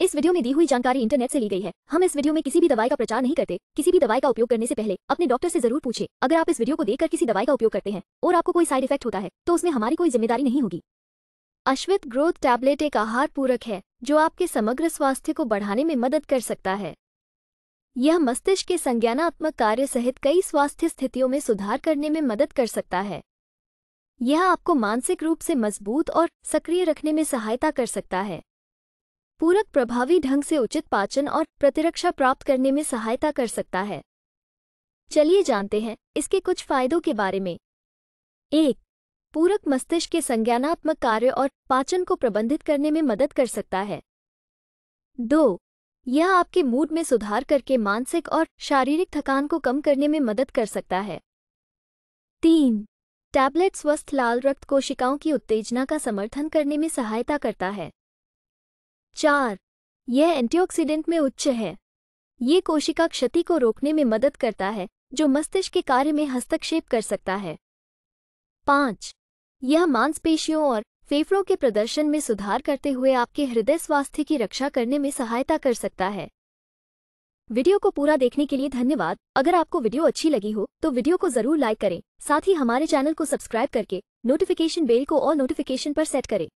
इस वीडियो में दी हुई जानकारी इंटरनेट से ली गई है हम इस वीडियो में किसी भी दवाई का प्रचार नहीं करते किसी भी दवाई का उपयोग करने से पहले अपने डॉक्टर से जरूर पूछे अगर आप इस वीडियो को देखकर किसी दवाई का उपयोग करते हैं और आपको कोई साइड इफेक्ट होता है तो उसमें हमारी कोई जिम्मेदारी नहीं होगी अश्वित ग्रोथ टैबलेट एक आहार पूरक है जो आपके समग्र स्वास्थ्य को बढ़ाने में मदद कर सकता है यह मस्तिष्क के संज्ञानात्मक कार्य सहित कई स्वास्थ्य स्थितियों में सुधार करने में मदद कर सकता है यह आपको मानसिक रूप से मजबूत और सक्रिय रखने में सहायता कर सकता है पूरक प्रभावी ढंग से उचित पाचन और प्रतिरक्षा प्राप्त करने में सहायता कर सकता है चलिए जानते हैं इसके कुछ फायदों के बारे में एक पूरक मस्तिष्क के संज्ञानात्मक कार्य और पाचन को प्रबंधित करने में मदद कर सकता है दो यह आपके मूड में सुधार करके मानसिक और शारीरिक थकान को कम करने में मदद कर सकता है तीन टैबलेट स्वस्थ लाल रक्त कोशिकाओं की उत्तेजना का समर्थन करने में सहायता करता है चार यह एंटीऑक्सीडेंट में उच्च है ये कोशिका क्षति को रोकने में मदद करता है जो मस्तिष्क के कार्य में हस्तक्षेप कर सकता है पाँच यह मांसपेशियों और फेफड़ों के प्रदर्शन में सुधार करते हुए आपके हृदय स्वास्थ्य की रक्षा करने में सहायता कर सकता है वीडियो को पूरा देखने के लिए धन्यवाद अगर आपको वीडियो अच्छी लगी हो तो वीडियो को जरूर लाइक करें साथ ही हमारे चैनल को सब्सक्राइब करके नोटिफिकेशन बेल को और नोटिफिकेशन पर सेट करें